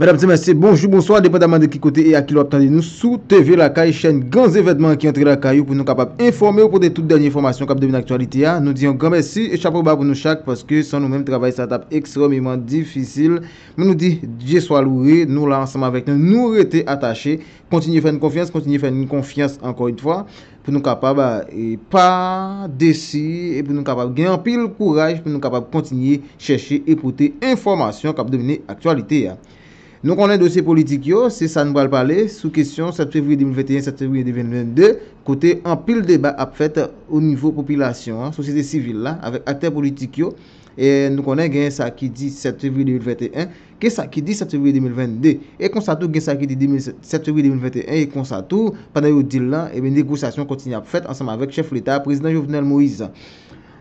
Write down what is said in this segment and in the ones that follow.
Madame Timersi, bonjou, bonsoir, depen daman de kikote e akil wap tande nou sou TV lakay, chen gans evetman ki entre lakay ou pou nou kapap informe ou pou de tout denye informasyon kap devine aktualite ya, nou diyon gans mersi, e chapourba pou nou chak, paske san nou menm trabay sa tap ekstra mèman difisil, nou di, diye swa loure, nou la ansama vek nou, nou rete atache, kontinye fèn konfians, kontinye fèn konfians ankon yt fwa, pou nou kapap pa desi, pou nou kapap gen apil kouraj, pou nou kapap kontinye chèche epote informasyon kap devine Nou konen dosye politik yo, se sa nou wale pale, sou kesyon 7 february 2021, 7 february 2022, kote an pil debat ap fete ou nivou popilasyon, sosyete sivil la, avek akter politik yo, nou konen gen sa ki di 7 february 2021, ke sa ki di 7 february 2022, e konsa tou gen sa ki di 7 february 2021, e konsa tou, panay ou dil la, ebe, negosasyon kontini ap fete ansama avek chef l'Etat, prezident Jovenel Moïse.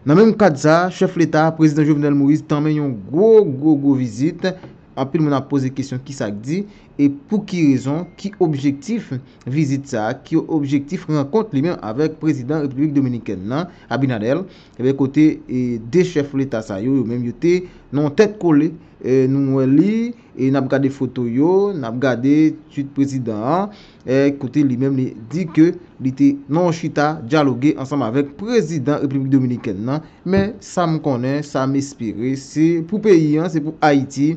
Nan menm kade sa, chef l'Etat, prezident Jovenel Moïse, tanmen yon gro, gro, gro vizit, apil mwen ap pose kesyon ki sak di, e pou ki rezon, ki objektif vizit sa, ki objektif renkont li men avèk prezident republik dominiken nan, Abinadel, ebe kote, e dechef le tasay yo, yo men yote, nan tet kole, E nou mwen li, e nab gade fotoyo, nab gade chit prezident, e kote li men mi di ke li te nan chita diyaloge ansanm avek prezident Republik Dominiken nan, men sa m konen, sa m espire, se pou peyi, se pou Haiti,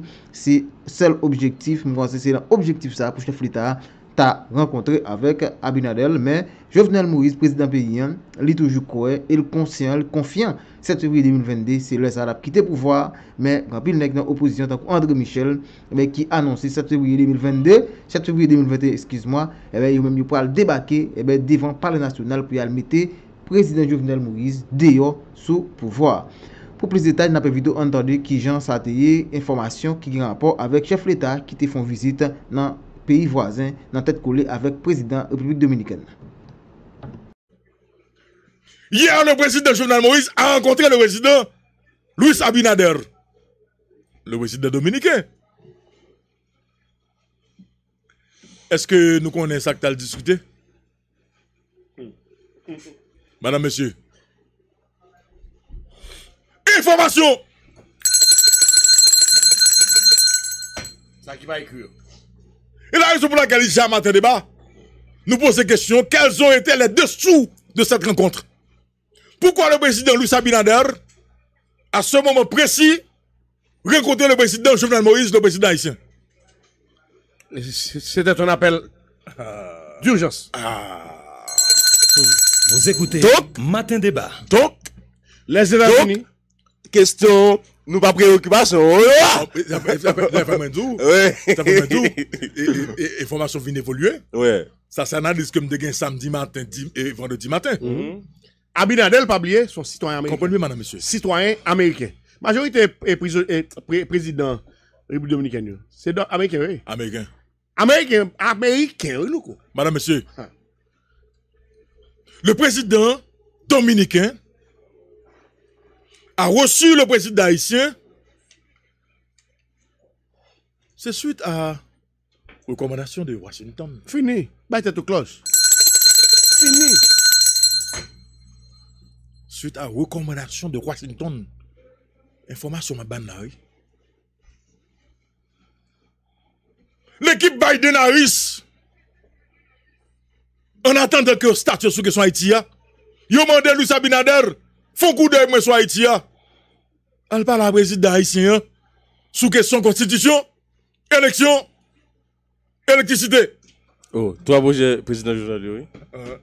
se sel objektif, mwen vwase se la objektif sa pou chite flita, a renkontre avek Abinadel men Jovenel Mouiz, prezident peyyan li toujou kowe, el konsyen, el konfyan Sèpouye 2022, se lè sa la pkite pou vwa, men rapil nek nan opouzisyon tan kou André Michel ki anonsi Sèpouye 2022 Sèpouye 2022, eskiz mwa, ebe yo mèm yo pou al debake, ebe, devan parle nasyonal pou al mette prezident Jovenel Mouiz deyo sou pou vwa Pou plez etaj, nan pe vide ou antande ki jan sa teye informasyon ki gen rapport avek chef l'Etat ki te fon vizite nan pays voisins dans tête collée avec président République dominicaine Hier, le président journal Moïse a rencontré le président Luis Abinader, le président dominicain. Est-ce que nous connaissons ça que tu as discuté Madame, monsieur. Information Ça qui va écrire. Et la raison pour laquelle il y matin débat, nous posons la question, quels ont été les dessous de cette rencontre Pourquoi le président Luis Abinader, à ce moment précis, rencontrait le président Jovenel Moïse, le président haïtien C'était un appel d'urgence. Ah. Vous écoutez Matin Débat. Donc, les états Question nous pas préoccupation. Ça fait un tout. Et formation vient évoluer. Ça s'analyse comme des samedi matin et vendredi matin. Mhm. Mm-hmm. Abinadel, pas oublier, son citoyen américain. Comprenez, madame, monsieur. Citoyen américain. Majorité est président République dominicaine. C'est américain, oui. Américain. Américain, américain, oui, Madame, monsieur. Ah. Le président dominicain a reçu le président haïtien, c'est suite à recommandation de Washington. Fini. Bye tête cloche. Fini. Suite à recommandation de Washington. Information ma ban L'équipe Biden Harris. En attendant que statut sur que soit Haïti, yo mandé Louis Abinader, font coup d'œil sur Haïti elle parle à la président haïtien hein, sous question constitution, élection, électricité. Oh, toi, bouger, président Jovenel oui. Euh,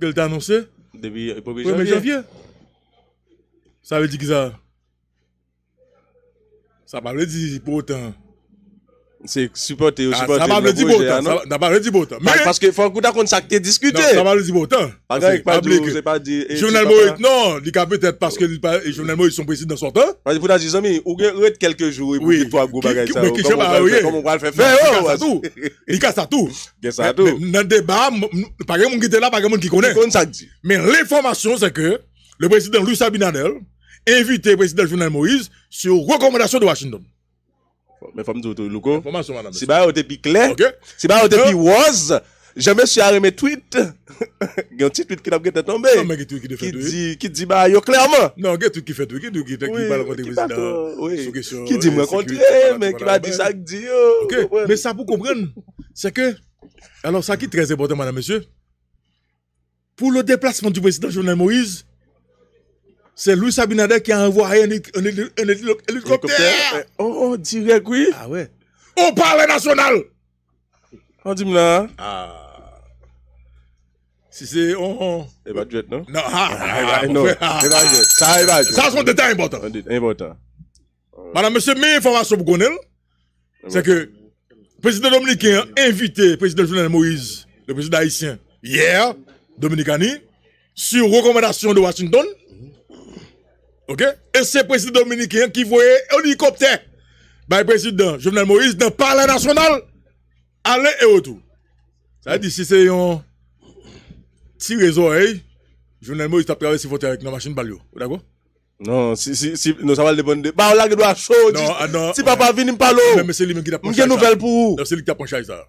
Qu'elle t'a annoncé Depuis le euh, 1er janvier. Ça veut dire que ça. Ça veut dire pour autant c'est supporter ou supporter. Ah, ça va le dire beau temps. Ça va le dire Mais... Parce que faut que tu ça que discuté. Ça va le dire beau Parce que pas c'est pas dit. Eh, journal Moïse, non, il a peut-être parce que journal Moïse sont président son temps. Parce que vous avez dit, amis, ou reste quelques jours et puis toi gros bagage ça. Comment on va le faire faire oh, ça tout. Il casse ça tout. Casse ça tout. Dans débat, pas grand monde qui était là, pas monde qui connaît. Mais l'information c'est que le président Louis Abinadel invité le président journal Moïse sur recommandation de Washington mais faut me dire Luko si bah au depuis clair si bah au depuis was jamais suis arrêté tweet il y a un petit tweet qui n'a pas été tombé qui dit qui dit bah yo clairement non il y a tweet qui fait tweet qui dit qui parle contre président question qui dit me contre eh, mais qui va dire ça qui dit OK mais ça pour comprendre c'est que alors ça qui est très important madame monsieur pour le déplacement du président Jovenel Moïse c'est Louis Sabinader qui a envoyé un, un, hélicoptère. Eh, oh, direct oui. Ah ouais. On parle national. On dit là. Ah. Si c'est on. Oh, oh. eh ben, non? Non, ah, non. Ça, Ça, c'est un détail important. Important. Madame, monsieur, mes informations pour connaître, c'est que le président dominicain a invité le président Jovenel Moïse, le président haïtien, hier, Dominicani, sur recommandation de Washington. OK Et c'est le président dominicain qui voyait hélicoptère par bah, le président Jovenel Moïse dans le Parlement national, aller et retour. Ça veut dire si c'est un petit oreilles, hein, Jovenel Moïse a traversé la avec une machine balio. D'accord non, si, si, ça va dépendre de... Bah, là, doit chaud. Ah, non, Si papa vient, il me parle. Oh. Mais c'est Il y a une nouvelle pour vous. C'est lui qui a penché ça.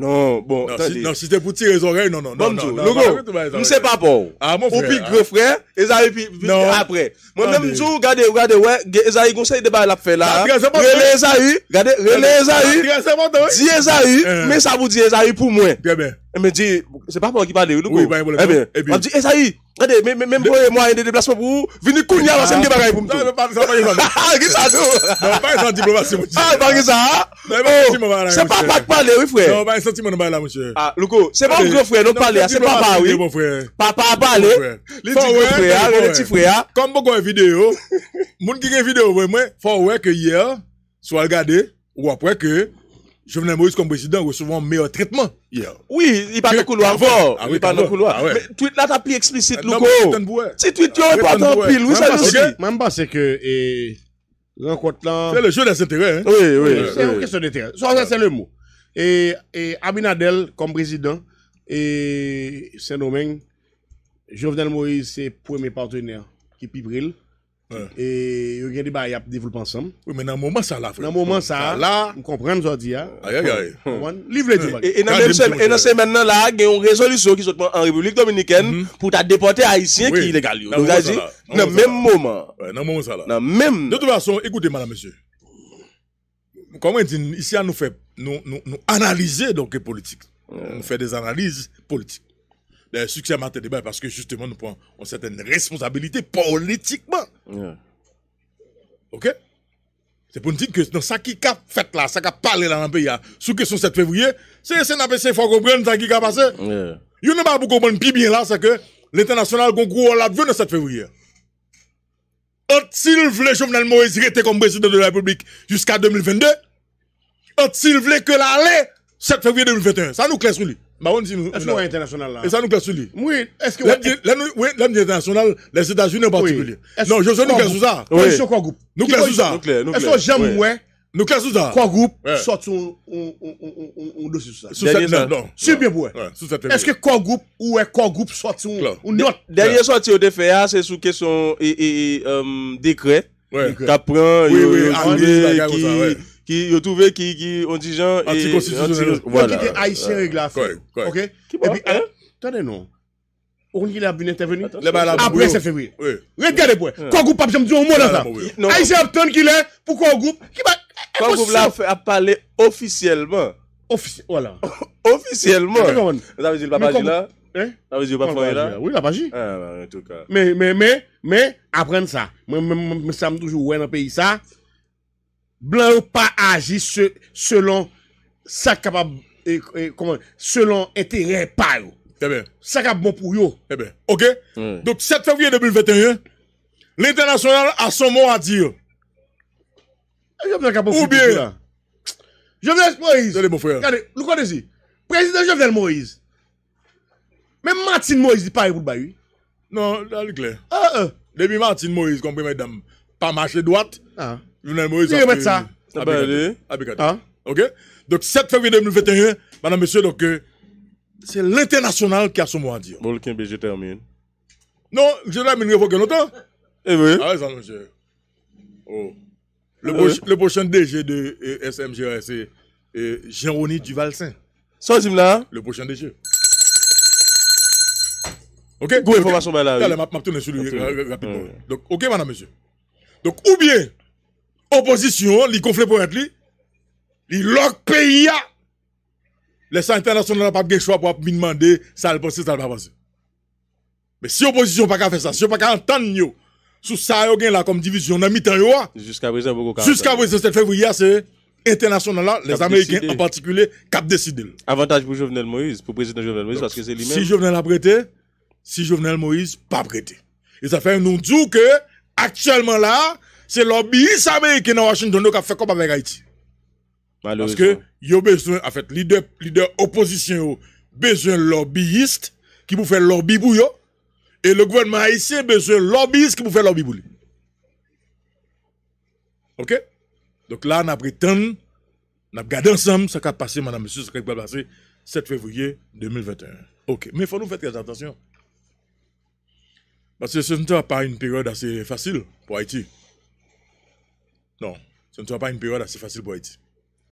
Non, bon. Non, si, non, t'es pour tirer les oreilles, non, non, non, non. non, non, non, non, pas pour. Ah, mon frère. non, non, non, non, puis, après. Moi-même, non, regardez, regardez, ouais, non, non, non, non, non, non, là. Ah, non, non, regardez, non, non, non, non, mais ça vous dit non, pour moi. Bien, bien. Elle me dit, c'est pas moi qui parle, de Oui, bah, eh, eh bien, elle me dit, eh, Esaïe, regardez, même, moi, il y a de déplacement pour vous, venez courir avant, ah, c'est une bagaille pour moi. Ah, non, pas ça, pas ça, diplomatie, Ah, pas ça, hein? oh, C'est pas pas parle, oui, frère. Non, pas sentiment de là, monsieur. Ah, Louko, c'est pas mon grand frère, non, parler, c'est papa, oui. Papa parler. Les petits frères, Comme beaucoup de vidéos, gens qui vidéo, moi, faut que hier, soit regardé, ou après que, Jovenel Moïse comme président recevant un meilleur traitement Oui, il pas de couloir fort. Ah, ah il pas de couloir. Ah Mais tweet là, t'as plus explicite, Louko. Si tweet, tu pas pile, Même pas, c'est que, C'est le jeu des intérêts, hein. Oui, oui. C'est une question d'intérêt. Ça, c'est le mot. Et, et Abinadel comme président, et Saint-Domingue, Jovenel Moïse, c'est premier partenaire qui pibrille. Et il y a des qui ensemble. Oui, mais dans le moment ça là. Dans le moment ça là, vous comprenez ce que dit. Aïe aïe aïe. Livre Et dans ce moment là, il y a une résolution qui est en République dominicaine mhm. pour ta déporter Haïtiens qui illégal. Donc dans le même moment. Dans le moment ça même De toute façon, écoutez madame monsieur. Comment dire ici nous fait nous nous, analyser donc politique. nous fait des analyses politiques le succès à Débat parce que justement, nous prenons une certaine responsabilité politiquement. OK? C'est pour nous dire que dans ça qui a fait là, ce qui a parlé là dans le pays, hein. sous question 7 février, c'est ça il faut comprendre ce qui a passé. Yeah. You a pas comprendre plus bien là, c'est que l'international concours l'a vu le 7 février. S'il voulait Jovenel Moïse était comme président de la République jusqu'à 2022, s'il voulait que l'aller 7 février 2021, ça nous classe sur lui. Bah on dit nous. Est-ce international là Et ça nous casse lui. Oui. Est-ce que oui, l'amitié internationale, les États-Unis en particulier. Non, je sais nous casse ça. Oui. Nous quoi groupe Nous casse ça. Est-ce que j'aime ouais Nous casse ça. Quoi groupe Sorte on on on on dossier sur ça. Sur cette non. C'est bien pour. eux. Est-ce que quoi groupe ou est quoi groupe sorte on note Dernier sortie au DFA c'est sous question et et euh, décret. Ouais. Capran, oui, oui, ah, ça qui ont trouvé qui ont dit gens voilà qui haïtien Oui OK et puis hein? eh, non on a intervenu après 7 février regardez vous quand groupe pas me dire un mot là ça haïtien qu'il est pourquoi groupe quand groupe là a parlé officiellement voilà officiellement ça veut dire papa là Hein? Ça veut dire pas là? Oui, la ah, bah, en tout cas. Mais, mais, mais, mais, apprendre ça. Moi, me toujours ouais pays ça blanc ou pas agi selon sa capable e, comment selon intérêt eh bien. Ça cap bon pour yo. Eh bien. Eh ben. OK Donc 7 février 2021, l'international a son mot à dire. Eh, ou bien Jovenel Moïse. Le frère. Regardez, nous connaissez. Président Jovenel Moïse. Même Martin Moïse n'est pas pour Non, clair. Ah, ah. Depuis Martin Moïse, comprenez mesdames, pas marché droite. Ah. Jovenel Moïse. Il remet ça. Ah. OK Donc, 7 février 2021, madame, monsieur, donc, euh, c'est l'international qui a son mot à dire. Bon, le je termine. Non, je l'ai mis faut que longtemps. Eh oui. Ah, ça, monsieur. Oh. Le, eh prochain DG de euh, SMGR, c'est euh, Jérôme Duvalsin. Ça, c'est là. Le prochain DG. OK Go information, bah, là. Là, je vais sur lui rapidement. Donc, OK, madame, monsieur. Donc, ou bien opposition, li conflits pour être li, li pays a, les internationaux n'ont pas de choix pour me demander ça le passer ça le pas Mais si l'opposition n'a pas fait ça, si n'a pas entendre sous ça, il y a comme division, dans mi-temps, ah. Jusqu'à présent, beaucoup Jusqu'à présent, février, c'est international là, les Américains en particulier, cap décidé. Avantage pour Jovenel Moïse, pour président Jovenel Moïse, parce que c'est lui-même. Si Jovenel a prêté, si Jovenel Moïse pas prêté. Et ça fait nous dire que, actuellement là, c'est lobbyiste américain dans Washington qui a fait comme avec Haïti. Parce que, il a besoin, en fait, leader, leader opposition, besoin lobbyiste qui vous fait lobby pour Et le gouvernement haïtien besoin lobbyiste qui vous faire lobby pour OK? Donc là, on a temps, on a gardé ensemble ce qui a passé, madame, monsieur, ce qui a passé 7 février 2021. OK. Mais il faut nous faire très attention. Parce que ce n'est pas une période assez facile pour Haïti. Non, c'est ne sera pas une période assez facile pour Haïti.